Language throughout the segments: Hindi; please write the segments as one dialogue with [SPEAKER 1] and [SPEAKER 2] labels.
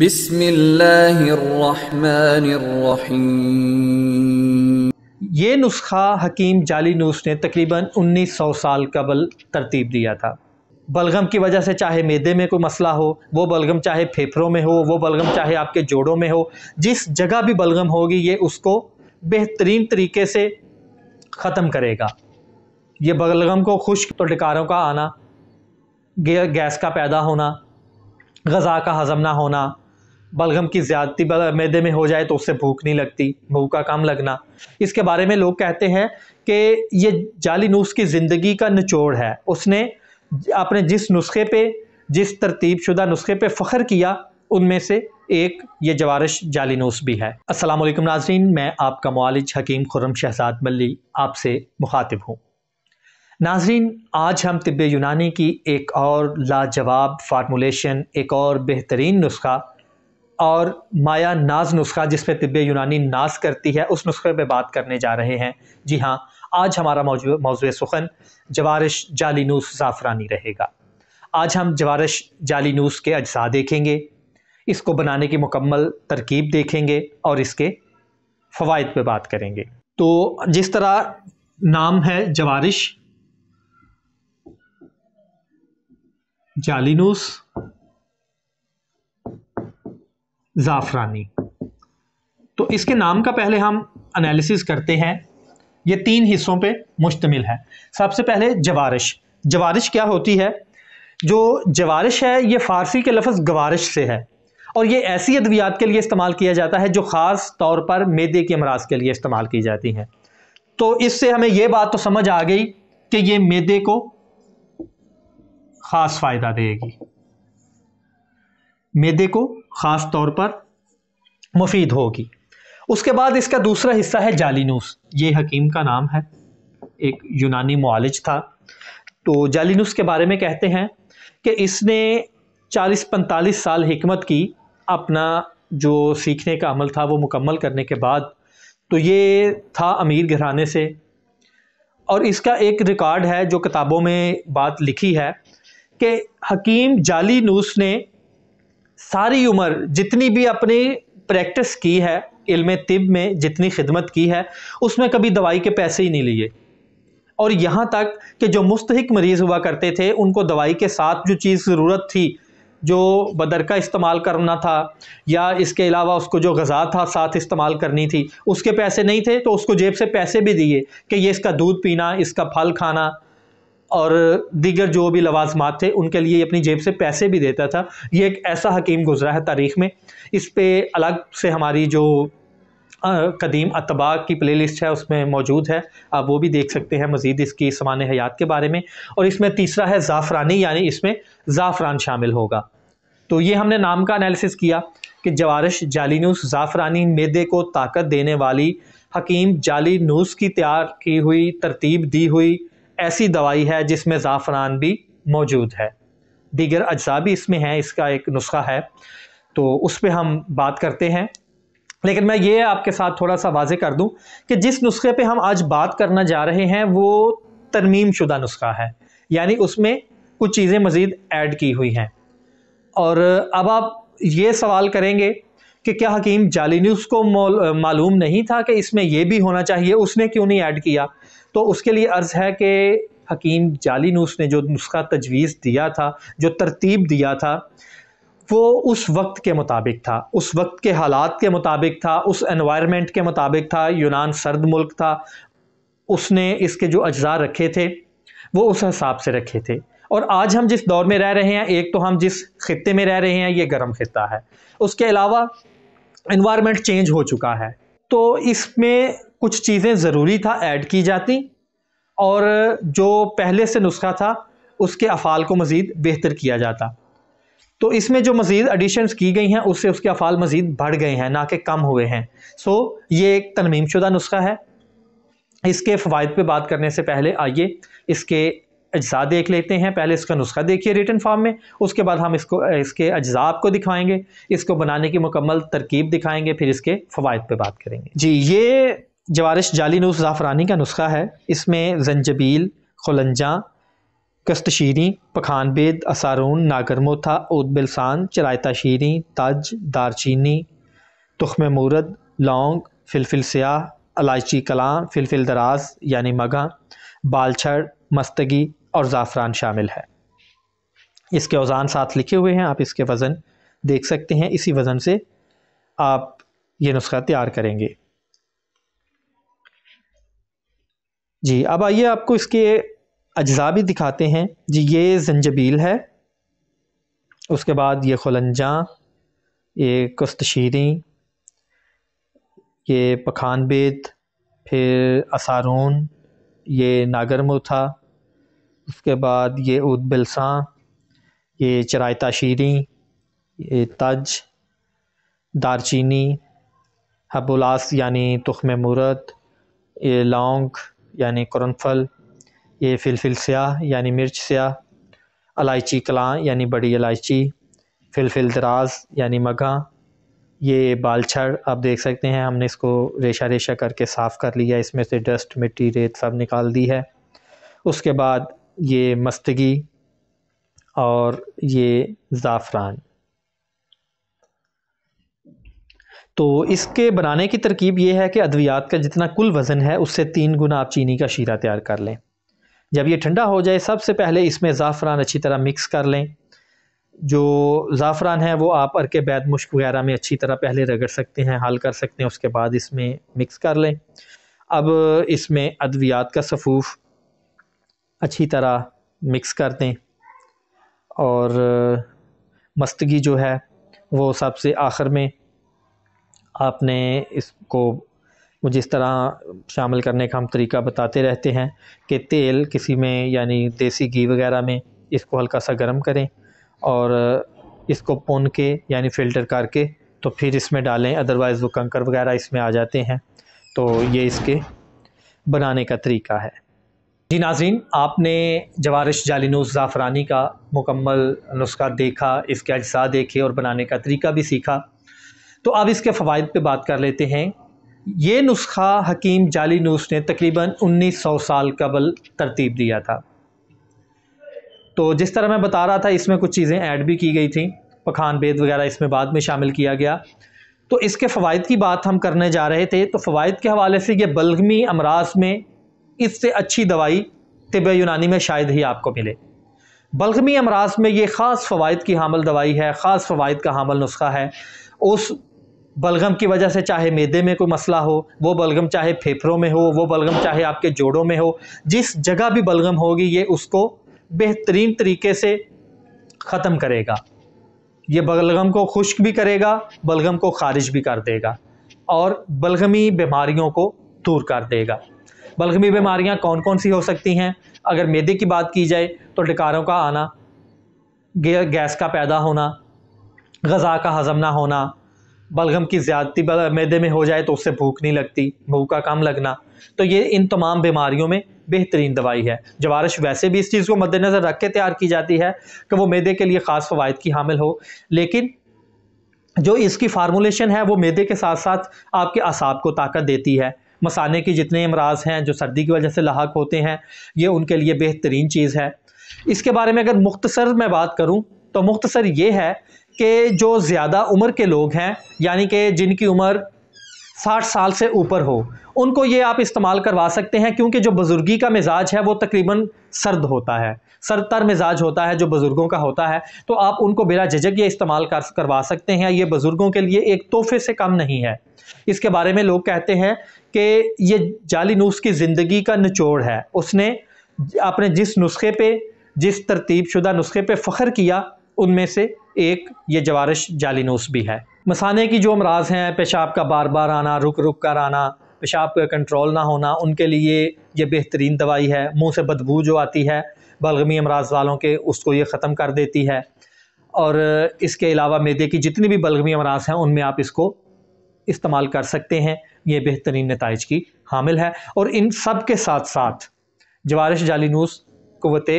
[SPEAKER 1] बिस्मिल्लाहिर्रहमानिर्रहीम ये नुस्खा हकीम जाली नूस ने तकरीबन सौ साल कबल तरतीब दिया था बलगम की वजह से चाहे मैदे में कोई मसला हो वो बलगम चाहे फेफड़ों में हो वो बलगम चाहे आपके जोड़ों में हो जिस जगह भी बलगम होगी ये उसको बेहतरीन तरीके से ख़त्म करेगा ये बलगम को खुश्क टटकारों का आना गैस का पैदा होना गज़ा का हज़म ना होना बलगम की ज्यादती मैदे में हो जाए तो उससे भूख नहीं लगती भूख का कम लगना इसके बारे में लोग कहते हैं कि ये जाली नूस की ज़िंदगी का निचोड़ है उसने अपने जिस नुस्खे पे जिस तरतीब शुदा नुस्खे पे फ़ख्र किया उनमें से एक ये जवारश जालिनूस भी है अस्सलाम नाजरीन मैं आपका मालिज हकीम खुरम शहजाद मल्ली आपसे मुखातिब हूँ नाजरीन आज हम तिब यूनानी की एक और लाजवाब फार्मूलेशन एक और बेहतरीन नुस्खा और माया नाज नुस्खा जिस पे तिब्बे यूनानी नाज करती है उस नुस्खे पे बात करने जा रहे हैं जी हाँ आज हमारा मौजू मौजु सुखन जवारश जालीनूस ज़ाफ़रानी रहेगा आज हम जवारश जालीनूस के अज्जा देखेंगे इसको बनाने की मुकम्मल तरकीब देखेंगे और इसके फ़वाद पे बात करेंगे तो जिस तरह नाम है जवारिश जालिनूस ज़ाफ़रानी तो इसके नाम का पहले हम एनालिसिस करते हैं ये तीन हिस्सों पे मुश्तमिल है सबसे पहले जवारश जवारिश क्या होती है जो जवारिश है ये फ़ारसी के लफ्ज़ गवारश से है और ये ऐसी अद्वियात के लिए इस्तेमाल किया जाता है जो ख़ास तौर पर मैदे के अमराज के लिए इस्तेमाल की जाती हैं तो इससे हमें यह बात तो समझ आ गई कि ये मैदे को ख़ास फ़ायदा देगी मैदे को ख़ास तौर पर मुफीद होगी उसके बाद इसका दूसरा हिस्सा है जालिनूस ये हकीम का नाम है एक यूनानी मालिज था तो जालिनूस के बारे में कहते हैं कि इसने 40-45 साल हमत की अपना जो सीखने का अमल था वो मुकम्मल करने के बाद तो ये था अमीर घराने से और इसका एक रिकॉर्ड है जो किताबों में बात लिखी है कि हकीम जाली नूस ने सारी उम्र जितनी भी अपनी प्रैक्टिस की है इल्म तिब में जितनी खिदमत की है उसमें कभी दवाई के पैसे ही नहीं लिए और यहाँ तक कि जो मुस्तक मरीज़ हुआ करते थे उनको दवाई के साथ जो चीज़ ज़रूरत थी जो बदर का इस्तेमाल करना था या इसके अलावा उसको जो गज़ा था साथ इस्तेमाल करनी थी उसके पैसे नहीं थे तो उसको जेब से पैसे भी दिए कि ये इसका दूध पीना इसका फल खाना और दीगर जो भी लवाजमात थे उनके लिए अपनी जेब से पैसे भी देता था ये एक ऐसा हकीम गुजरा है तारीख़ में इस पर अलग से हमारी जो कदीम अतबा की प्लेलिस्ट है उसमें मौजूद है आप वो भी देख सकते हैं मज़ीद इसकी समान हयात के बारे में और इसमें तीसरा है ज़ाफ़रानी यानी इसमें ज़ाफ़रान शामिल होगा तो ये हमने नाम का एनालिसिस किया कि जवारश जालीनूस ज़ाफ़रानी मेदे को ताकत देने वाली हकीम जालीनूस की तैयार की हुई तरतीब दी हुई ऐसी दवाई है जिसमें ज़ाफ़रान भी मौजूद है दीगर अज्जा भी इसमें हैं इसका एक नुस्खा है तो उस पर हम बात करते हैं लेकिन मैं ये आपके साथ थोड़ा सा वाजे कर दूं कि जिस नुस्खे पे हम आज बात करना जा रहे हैं वो तरमीम शुदा नुस्खा है यानी उसमें कुछ चीज़ें मज़ीद ऐड की हुई हैं और अब आप ये सवाल करेंगे कि क्या हकीम जाली न्यूज़ को मालूम नहीं था कि इसमें यह भी होना चाहिए उसने क्यों नहीं ऐड किया तो उसके लिए अर्ज़ है कि हकीम जाली न्यूज़ ने जो नुस्खा तजवीज़ दिया था जो तरतीब दिया था वो उस वक्त के मुताबिक था उस वक्त के हालात के मुताबिक था उस एनवायरनमेंट के मुताबिक था यूनान सर्द मुल्क था उसने इसके जो अज्जा रखे थे वो उस हिसाब से रखे थे और आज हम जिस दौर में रह रहे हैं एक तो हम जिस खत्े में रह रहे हैं ये गर्म खत्ता है उसके अलावा इन्वायरमेंट चेंज हो चुका है तो इसमें कुछ चीज़ें ज़रूरी था ऐड की जाती और जो पहले से नुस्खा था उसके अफ़ाल को मज़ीद बेहतर किया जाता तो इसमें जो मज़ीद एडिशन्स की गई हैं उससे उसके अफ़ाल मज़ीद बढ़ गए हैं ना कि कम हुए हैं सो ये एक तनमीम शुदा नुस्खा है इसके फ़वाद पर बात करने से पहले आइए इसके अज्जा देख लेते हैं पहले इसका नुस्खा देखिए रिटर्न फॉर्म में उसके बाद हम इसको इसके अज्जा को दिखाएंगे इसको बनाने की मुकम्मल तरकीब दिखाएंगे फिर इसके फ़वाद पर बात करेंगे जी ये जवारिश जाली नूस ज़ाफ़रानी का नुस्खा है इसमें जंजबील खलंजा कस्तशीरी पखानबेद असारून नागरमोथा बिलसान चरायता शीरी तज दारचीनी तुख्म मूरद लौंग फिलफिल स्याह अलायची कलां फिलफिल दराज यानी मगा बालछड़ मस्तगी और ज़ाफ़रान शामिल है इसके औज़ान साथ लिखे हुए हैं आप इसके वज़न देख सकते हैं इसी वज़न से आप ये नुस्खा तैयार करेंगे जी अब आइए आपको इसके अज्जा भी दिखाते हैं जी ये जंजबील है उसके बाद ये खुलंजा ये कस्तशीरी ये बेत फिर असारून ये नागरमोथा उसके बाद ये उद बिलसा ये चरायता शीरी ये तज दारचीनी हबुलास यानी तुख मूरत ये लौंग यानी कुरनफल ये फिलफिल स्याह यानी मिर्च स्याह अलायची कलां यानी बड़ी इलायची फिलफिल दराज यानी मगा ये बालछड़ आप देख सकते हैं हमने इसको रेशा रेशा करके साफ़ कर लिया इसमें से डस्ट मिट्टी रेत सब निकाल दी है उसके बाद ये मस्तगी और ये ज़ाफ़रान तो इसके बनाने की तरकीब ये है कि अद्वियात का जितना कुल वज़न है उससे तीन गुना आप चीनी का शीरा तैयार कर लें जब ये ठंडा हो जाए सबसे पहले इसमें ज़ाफ़रान अच्छी तरह मिक्स कर लें जो ज़ाफ़रान है वो आप अरके बैद मुश्क वगैरह में अच्छी तरह पहले रगड़ सकते हैं हल कर सकते हैं उसके बाद इसमें मिक्स कर लें अब इसमें अद्वियात का सफ़ूफ़ अच्छी तरह मिक्स कर दें और मस्तगी जो है वो सबसे आखिर में आपने इसको जिस तरह शामिल करने का हम तरीका बताते रहते हैं कि तेल किसी में यानी देसी घी वगैरह में इसको हल्का सा गर्म करें और इसको पुन के यानी फ़िल्टर करके तो फिर इसमें डालें अदरवाइज़ वो कंकर वगैरह इसमें आ जाते हैं तो ये इसके बनाने का तरीका है जी नाजरीन आपने जवारिश जालिनूस ज़ाफ़रानी का मुकम्मल नुस्खा देखा इसके अजसा देखे और बनाने का तरीका भी सीखा तो अब इसके फ़वाद पर बात कर लेते हैं ये नुस्खा हकीम जालिनूस ने तकरीबन 1900 साल कबल तरतीब दिया था तो जिस तरह मैं बता रहा था इसमें कुछ चीज़ें ऐड भी की गई थी पखान बेद वगैरह इसमें बाद में शामिल किया गया तो इसके फ़वाद की बात हम करने जा रहे थे तो फ़वाद के हवाले से ये बलगमी अमराज में इससे अच्छी दवाई तिब यूनानी में शायद ही आपको मिले बलगमी अमराज में ये ख़ास फ़वाद की हामल दवाई है ख़ास फ़वाद का हामल नुस्खा है उस बलगम की वजह से चाहे मैदे में कोई मसला हो वो बलगम चाहे फेफड़ों में हो वो बलगम चाहे आपके जोड़ों में हो जिस जगह भी बलगम होगी ये उसको बेहतरीन तरीके से ख़त्म करेगा ये बलगम को खुश्क भी करेगा बलगम को खारिज भी कर देगा और बलगमी बीमारियों को दूर कर देगा बलगमी बीमारियाँ कौन कौन सी हो सकती हैं अगर मैदे की बात की जाए तो डकारों का आना गैस का पैदा होना गज़ा का हज़म ना होना बलगम की ज़्यादती मैदे में हो जाए तो उससे भूख नहीं लगती भूख का कम लगना तो ये इन तमाम बीमारियों में बेहतरीन दवाई है जवारश वैसे भी इस चीज़ को मद्देनज़र रख के तैयार की जाती है कि वो मैदे के लिए ख़ास फ़वाद की हामिल हो लेकिन जो इसकी फार्मूलेशन है वो मैदे के साथ साथ आपके असाब को ताकत देती है मसाने के जितने अमराज हैं जो सर्दी की वजह से लाक होते हैं ये उनके लिए बेहतरीन चीज़ है इसके बारे में अगर मुख्तसर मैं बात करूँ तो मुख्तसर ये है कि जो ज़्यादा उम्र के लोग हैं यानी कि जिनकी उम्र साठ साल से ऊपर हो उनको ये आप इस्तेमाल करवा सकते हैं क्योंकि जो बुज़ुर्गी का मिजाज है वो तकरीबन सर्द होता है सरतर मिजाज होता है जो बुज़ुर्गों का होता है तो आप उनको बिला झिझक ये इस्तेमाल कर करवा सकते हैं ये बुज़ुर्गों के लिए एक तोहफे से कम नहीं है इसके बारे में लोग कहते हैं कि ये जाली नूस की ज़िंदगी का निचोड़ है उसने अपने जिस नुस्खे पे जिस तरतीब शुदा नुस्खे पे फ़ख्र किया उनमें से एक ये जवारश जाली नूस भी है मसाने की जो अमराज हैं पेशाब का बार बार आना रुक रुक कर आना पेशाब का कंट्रोल ना होना उनके लिए ये बेहतरीन दवाई है मुंह से बदबू जो आती है बलगमी अमराज वालों के उसको ये ख़त्म कर देती है और इसके अलावा मैदे की जितनी भी बलगमी अमराज हैं उनमें आप इसको इस्तेमाल कर सकते हैं ये बेहतरीन नतज की हामिल है और इन सब के साथ साथ जवारिश जालीनूस कुत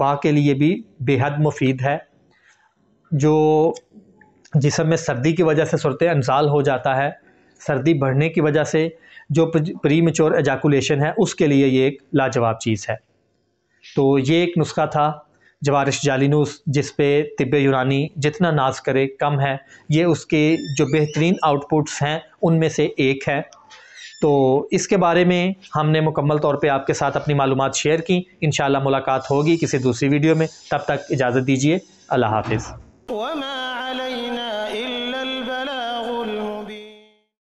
[SPEAKER 1] बा के लिए भी बेहद मुफीद है जो जिसम में सर्दी की वजह से सुरत अनसाल हो जाता है सर्दी बढ़ने की वजह से जो प्री मेच्योर एजाकुलेशन है उसके लिए ये एक लाजवाब चीज़ है तो ये एक नुस्खा था जवारिश जालिनूस जिस पे तिब यूनानी जितना नाज करे कम है ये उसके जो बेहतरीन आउटपुट्स हैं उनमें से एक है तो इसके बारे में हमने मुकम्मल तौर पे आपके साथ अपनी मालूम शेयर की इन मुलाकात होगी किसी दूसरी वीडियो में तब तक इजाज़त दीजिए अल्लाह हाफिज़